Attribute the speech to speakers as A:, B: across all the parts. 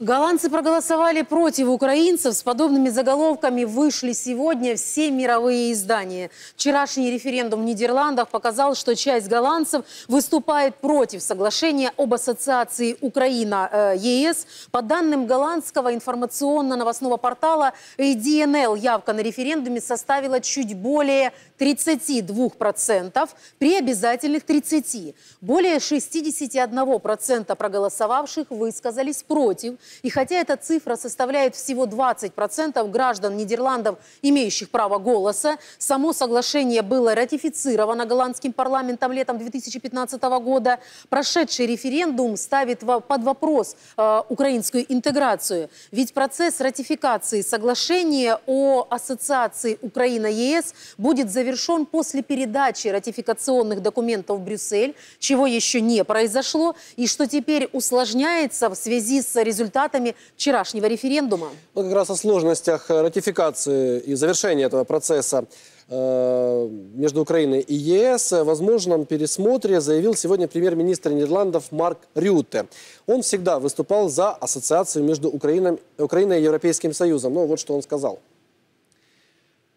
A: Голландцы проголосовали против украинцев. С подобными заголовками вышли сегодня все мировые издания. Вчерашний референдум в Нидерландах показал, что часть голландцев выступает против соглашения об ассоциации Украина-ЕС. Э, По данным голландского информационно-новостного портала ADNL, явка на референдуме составила чуть более 32%, при обязательных 30%. Более 61% проголосовавших высказались против и хотя эта цифра составляет всего 20% граждан Нидерландов, имеющих право голоса, само соглашение было ратифицировано голландским парламентом летом 2015 года. Прошедший референдум ставит под вопрос э, украинскую интеграцию. Ведь процесс ратификации соглашения о ассоциации Украина-ЕС будет завершен после передачи ратификационных документов в Брюссель, чего еще не произошло, и что теперь усложняется в связи с результатами результатами вчерашнего референдума. Ну, как раз о
B: сложностях э, ратификации и завершения этого процесса э, между Украиной и ЕС о возможном пересмотре заявил сегодня премьер-министр Нидерландов Марк Рюте. Он всегда выступал за ассоциацию между Украиной, Украиной и Европейским Союзом. Ну, вот что он сказал.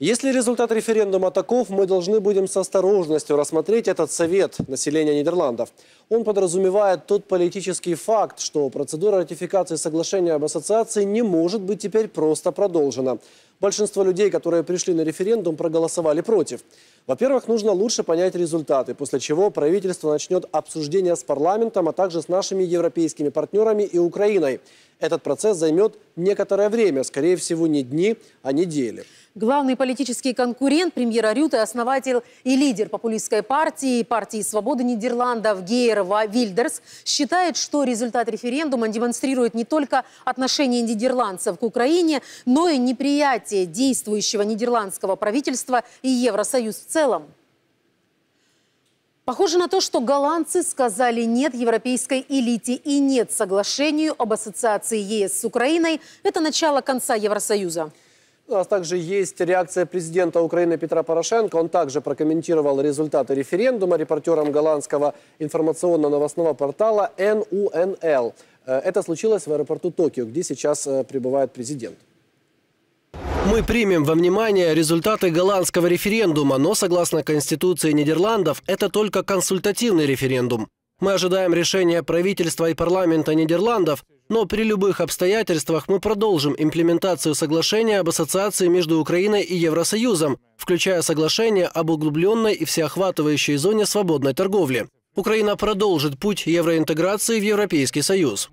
B: Если результат референдума таков, мы должны будем с осторожностью рассмотреть этот совет населения Нидерландов. Он подразумевает тот политический факт, что процедура ратификации соглашения об ассоциации не может быть теперь просто продолжена. Большинство людей, которые пришли на референдум, проголосовали против. Во-первых, нужно лучше понять результаты, после чего правительство начнет обсуждение с парламентом, а также с нашими европейскими партнерами и Украиной. Этот процесс займет некоторое время, скорее всего, не дни, а недели.
A: Главный политический конкурент премьера Рюта, основатель и лидер популистской партии, партии «Свободы Нидерландов» Гейер Вильдерс, считает, что результат референдума демонстрирует не только отношение нидерландцев к Украине, но и неприятие согласие действующего нидерландского правительства и Евросоюз в целом. Похоже на то, что голландцы сказали «нет» европейской элите и «нет» соглашению об ассоциации ЕС с Украиной. Это начало конца Евросоюза.
B: У нас также есть реакция президента Украины Петра Порошенко. Он также прокомментировал результаты референдума репортером голландского информационно-новостного портала NUNL э, Это случилось в аэропорту Токио, где сейчас э, пребывает президент. Мы примем во внимание результаты голландского референдума, но согласно Конституции Нидерландов это только консультативный референдум. Мы ожидаем решения правительства и парламента Нидерландов, но при любых обстоятельствах мы продолжим имплементацию соглашения об ассоциации между Украиной и Евросоюзом, включая соглашение об углубленной и всеохватывающей зоне свободной торговли. Украина продолжит путь евроинтеграции в Европейский Союз.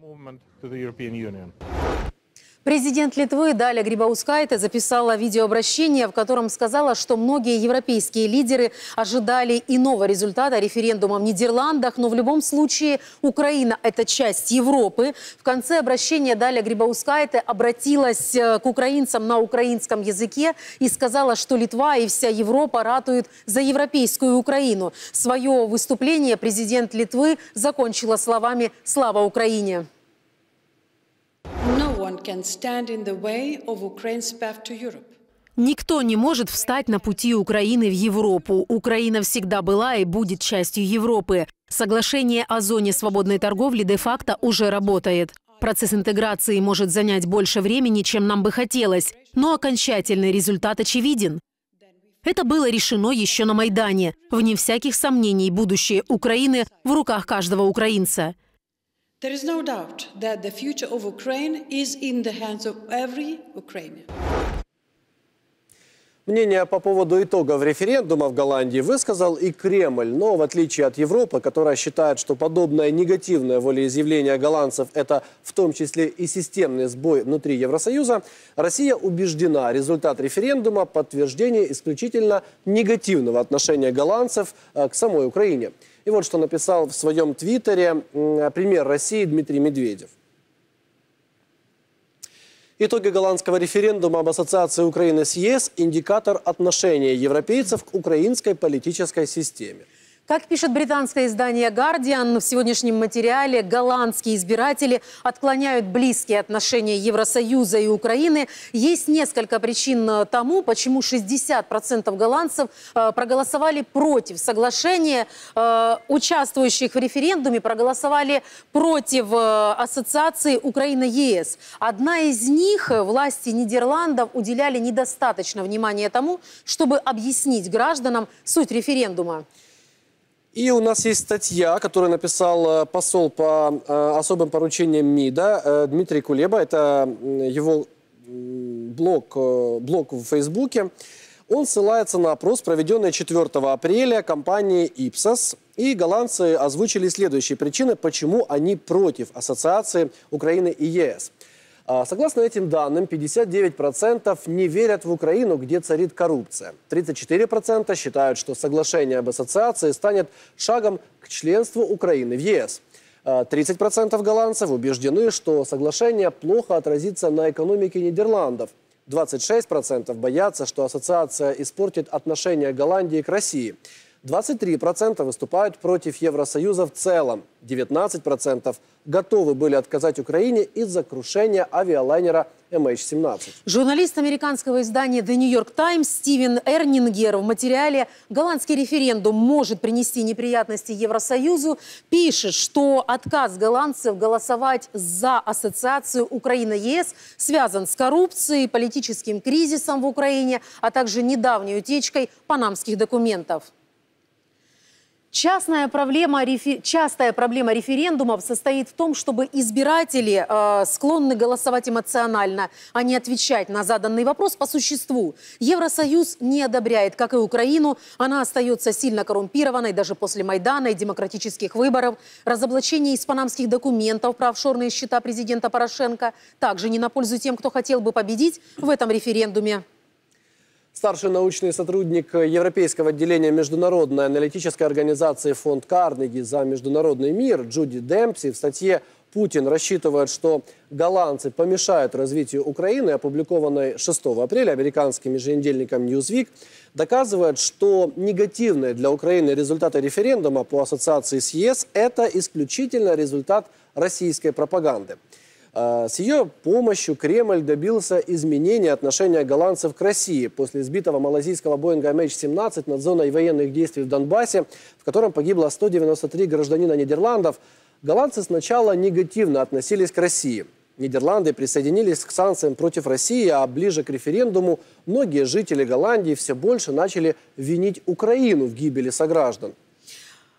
A: Президент Литвы Даля Грибаускайте записала видеообращение, в котором сказала, что многие европейские лидеры ожидали иного результата референдума в Нидерландах, но в любом случае Украина – это часть Европы. В конце обращения Даля Грибаускайте обратилась э, к украинцам на украинском языке и сказала, что Литва и вся Европа ратуют за европейскую Украину. Свое выступление президент Литвы закончила словами «Слава Украине!» No. Ну, Никто не может встать на пути Украины в Европу. Украина всегда была и будет частью Европы. Соглашение о зоне свободной торговли де-факто уже работает. Процесс интеграции может занять больше времени, чем нам бы хотелось, но окончательный результат очевиден. Это было решено еще на Майдане. Вне всяких сомнений, будущее Украины в руках каждого украинца. There is no doubt that the future of Ukraine is in the hands of every Ukrainian.
B: Мнение по поводу итогов референдума в Голландии высказал и Кремль, но в отличие от Европы, которая считает, что подобное негативное волеизъявление голландцев – это в том числе и системный сбой внутри Евросоюза, Россия убеждена, результат референдума – подтверждение исключительно негативного отношения голландцев э, к самой Украине – и вот что написал в своем твиттере премьер России Дмитрий Медведев. Итоги голландского референдума об ассоциации Украины с ЕС – индикатор отношения европейцев к украинской политической системе.
A: Как пишет британское издание «Гардиан», в сегодняшнем материале голландские избиратели отклоняют близкие отношения Евросоюза и Украины. Есть несколько причин тому, почему 60% голландцев э, проголосовали против соглашения. Э, участвующих в референдуме проголосовали против э, ассоциации Украина-ЕС. Одна из них, власти Нидерландов, уделяли недостаточно внимания тому, чтобы объяснить гражданам суть референдума.
B: И у нас есть статья, которую написал э, посол по э, особым поручениям МИДа э, Дмитрий Кулеба. Это его блог, блог в Фейсбуке. Он ссылается на опрос, проведенный 4 апреля компанией Ipsos. И голландцы озвучили следующие причины, почему они против ассоциации Украины и ЕС – а, согласно этим данным, 59% не верят в Украину, где царит коррупция. 34% считают, что соглашение об ассоциации станет шагом к членству Украины в ЕС. 30% а, голландцев убеждены, что соглашение плохо отразится на экономике Нидерландов. 26% боятся, что ассоциация испортит отношения Голландии к России. 23% выступают против Евросоюза в целом. 19% готовы были отказать Украине из-за крушения авиалайнера MH17.
A: Журналист американского издания The New York Times Стивен Эрнингер в материале «Голландский референдум может принести неприятности Евросоюзу» пишет, что отказ голландцев голосовать за ассоциацию Украина-ЕС связан с коррупцией, политическим кризисом в Украине, а также недавней утечкой панамских документов. Частная проблема, Частая проблема референдумов состоит в том, чтобы избиратели э, склонны голосовать эмоционально, а не отвечать на заданный вопрос по существу. Евросоюз не одобряет, как и Украину. Она остается сильно коррумпированной даже после Майдана и демократических выборов. Разоблачение из документов про офшорные счета президента Порошенко также не на пользу тем, кто хотел бы победить в этом референдуме.
B: Старший научный сотрудник Европейского отделения Международной аналитической организации «Фонд Карнеги за международный мир» Джуди Демпси в статье «Путин рассчитывает, что голландцы помешают развитию Украины», опубликованной 6 апреля американским еженедельником Newsweek, доказывает, что негативные для Украины результаты референдума по ассоциации с ЕС – это исключительно результат российской пропаганды – а, с ее помощью Кремль добился изменения отношения голландцев к России после сбитого малазийского Боинга MH17 над зоной военных действий в Донбассе, в котором погибло 193 гражданина Нидерландов. Голландцы сначала негативно относились к России. Нидерланды присоединились к санкциям против России, а ближе к референдуму многие жители Голландии все больше начали винить Украину в гибели сограждан.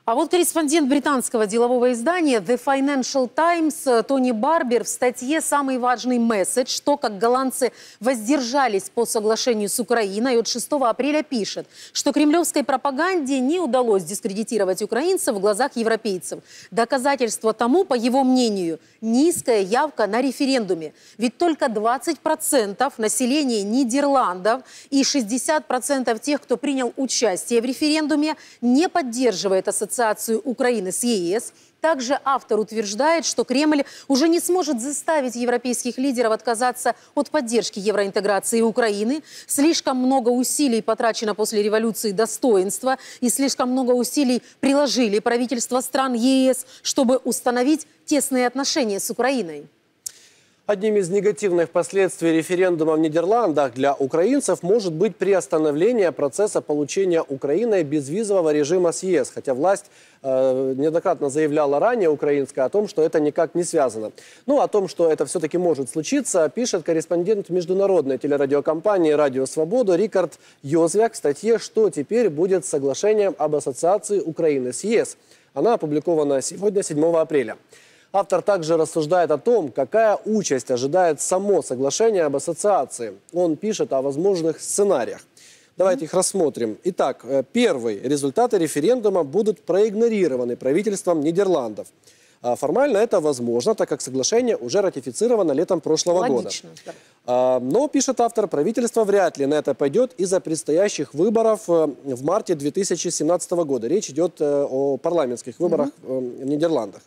A: А вот корреспондент британского делового издания The Financial Times Тони Барбер в статье «Самый важный месседж», что как голландцы воздержались по соглашению с Украиной от 6 апреля пишет, что кремлевской пропаганде не удалось дискредитировать украинцев в глазах европейцев. Доказательство тому, по его мнению, низкая явка на референдуме. Ведь только 20% населения Нидерландов и 60% тех, кто принял участие в референдуме, не поддерживает ассоциацию ассоциацию Украины с ЕС, также автор утверждает, что Кремль уже не сможет заставить европейских лидеров отказаться от поддержки евроинтеграции Украины. Слишком много усилий потрачено после революции достоинства и слишком много усилий приложили правительства стран ЕС, чтобы установить тесные отношения с Украиной.
B: Одним из негативных последствий референдума в Нидерландах для украинцев может быть приостановление процесса получения Украиной безвизового режима с ЕС, хотя власть э, неоднократно заявляла ранее украинская о том, что это никак не связано. Ну, о том, что это все-таки может случиться, пишет корреспондент международной телерадиокомпании «Радио Свобода» Рикард Йозвяк в статье «Что теперь будет с соглашением об ассоциации Украины с ЕС». Она опубликована сегодня, 7 апреля. Автор также рассуждает о том, какая участь ожидает само соглашение об ассоциации. Он пишет о возможных сценариях. Давайте их рассмотрим. Итак, э, первый. Результаты референдума будут проигнорированы правительством Нидерландов. А формально это возможно, так как соглашение уже ратифицировано летом прошлого Логично, года. Да. А, но, пишет автор, правительство вряд ли на это пойдет из-за предстоящих выборов э, в марте 2017 года. Речь идет э, о парламентских выборах угу. в Нидерландах.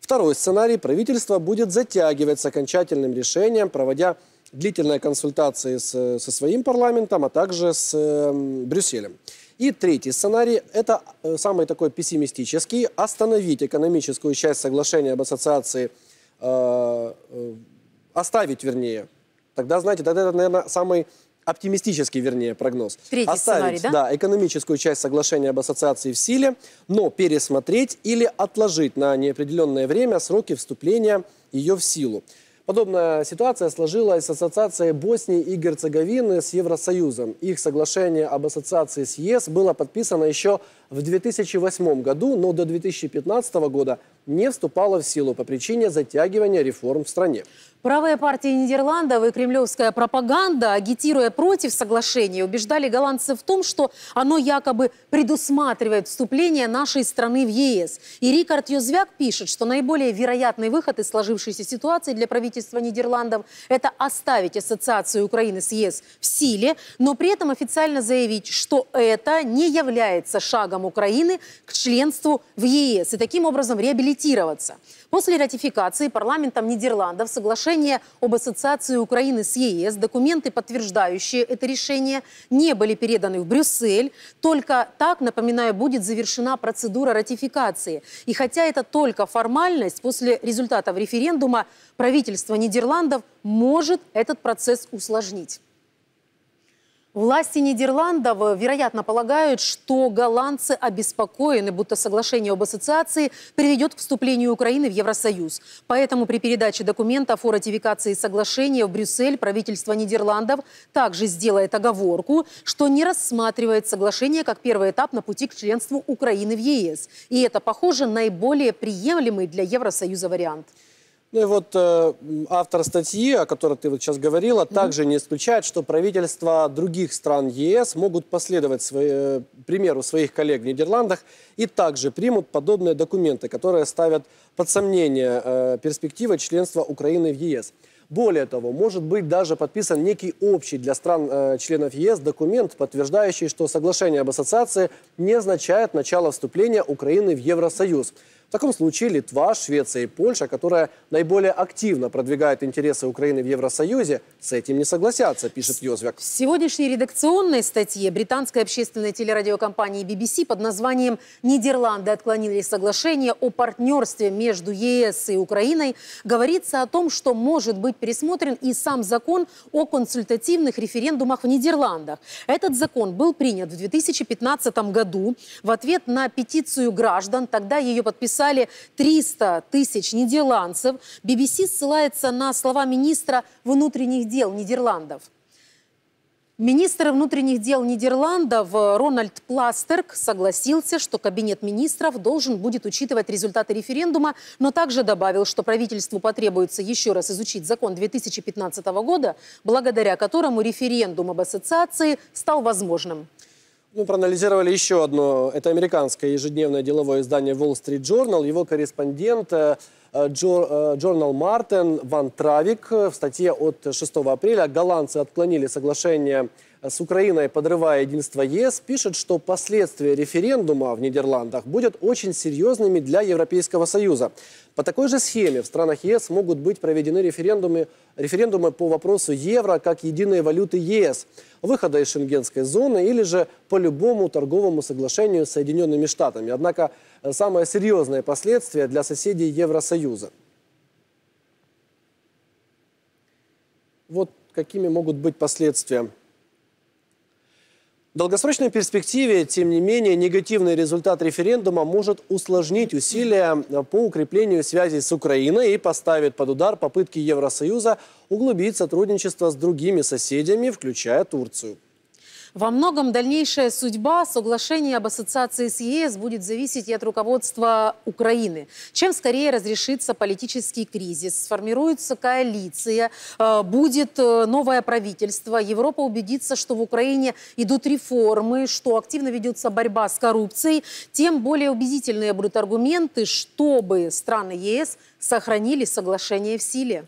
B: Второй сценарий – правительство будет затягивать с окончательным решением, проводя длительные консультации с, со своим парламентом, а также с э, Брюсселем. И третий сценарий – это э, самый такой пессимистический – остановить экономическую часть соглашения об ассоциации, э, э оставить, вернее. Тогда, знаете, тогда это, наверное, самый оптимистический, вернее, прогноз. Третий Оставить, сценарий, да? да, экономическую часть соглашения об ассоциации в силе, но пересмотреть или отложить на неопределенное время сроки вступления ее в силу. Подобная ситуация сложилась с ассоциацией Боснии и Герцеговины с Евросоюзом. Их соглашение об ассоциации с ЕС было подписано еще в 2008 году, но до 2015 года не вступало в силу по причине затягивания реформ в стране.
A: Правая партия Нидерландов и кремлевская пропаганда, агитируя против соглашения, убеждали голландцев в том, что оно якобы предусматривает вступление нашей страны в ЕС. И Рикард Юзвяк пишет, что наиболее вероятный выход из сложившейся ситуации для правительства Нидерландов – это оставить ассоциацию Украины с ЕС в силе, но при этом официально заявить, что это не является шагом Украины к членству в ЕС и таким образом реабилитироваться. После ратификации парламентом Нидерландов соглашение соглашения об ассоциации Украины с ЕС. Документы, подтверждающие это решение, не были переданы в Брюссель. Только так, напоминаю, будет завершена процедура ратификации. И хотя это только формальность, после результатов референдума правительство Нидерландов может этот процесс усложнить. Власти Нидерландов, вероятно, полагают, что голландцы обеспокоены, будто соглашение об ассоциации приведет к вступлению Украины в Евросоюз. Поэтому при передаче документов о ратификации соглашения в Брюссель правительство Нидерландов также сделает оговорку, что не рассматривает соглашение как первый этап на пути к членству Украины в ЕС. И это, похоже, наиболее приемлемый для Евросоюза вариант.
B: Ну и вот э, автор статьи, о которой ты вот сейчас говорила, mm-hmm. также не исключает, что правительства других стран ЕС могут последовать свои, э, примеру своих коллег в Нидерландах и также примут подобные документы, которые ставят под сомнение э, перспективы членства Украины в ЕС. Более того, может быть даже подписан некий общий для стран-членов э, ЕС документ, подтверждающий, что соглашение об ассоциации не означает начало вступления Украины в Евросоюз. В таком случае Литва, Швеция и Польша, которая наиболее активно продвигает интересы Украины в Евросоюзе, с этим не согласятся, пишет Йозвяк. В
A: сегодняшней редакционной статье британской общественной телерадиокомпании BBC под названием «Нидерланды отклонили соглашение о партнерстве между ЕС и Украиной» говорится о том, что может быть пересмотрен и сам закон о консультативных референдумах в Нидерландах. Этот закон был принят в 2015 году в ответ на петицию граждан, тогда ее подписали подписали 300 тысяч нидерландцев. BBC ссылается на слова министра внутренних дел Нидерландов. Министр внутренних дел Нидерландов Рональд Пластерк согласился, что кабинет министров должен будет учитывать результаты референдума, но также добавил, что правительству потребуется еще раз изучить закон 2015 года, благодаря которому референдум об ассоциации стал возможным.
B: Мы ну, проанализировали еще одно. Это американское ежедневное деловое издание Wall Street Journal. Его корреспондент э, э, э, Джорнал Мартен Ван Травик в статье от 6 апреля голландцы отклонили соглашение с Украиной, подрывая единство ЕС, пишет, что последствия референдума в Нидерландах будут очень серьезными для Европейского Союза. По такой же схеме в странах ЕС могут быть проведены референдумы, референдумы по вопросу евро как единой валюты ЕС, выхода из шенгенской зоны или же по любому торговому соглашению с Соединенными Штатами. Однако э, самое серьезное последствие для соседей Евросоюза. Вот какими могут быть последствия в долгосрочной перспективе, тем не менее, негативный результат референдума может усложнить усилия э, по укреплению связей с Украиной и поставит под удар попытки Евросоюза углубить сотрудничество с другими соседями, включая Турцию.
A: Во многом дальнейшая судьба соглашения об ассоциации с ЕС будет зависеть и от руководства Украины. Чем скорее разрешится политический кризис, сформируется коалиция, э, будет э, новое правительство, Европа убедится, что в Украине идут реформы, что активно ведется борьба с коррупцией, тем более убедительные будут аргументы, чтобы страны ЕС сохранили соглашение в силе.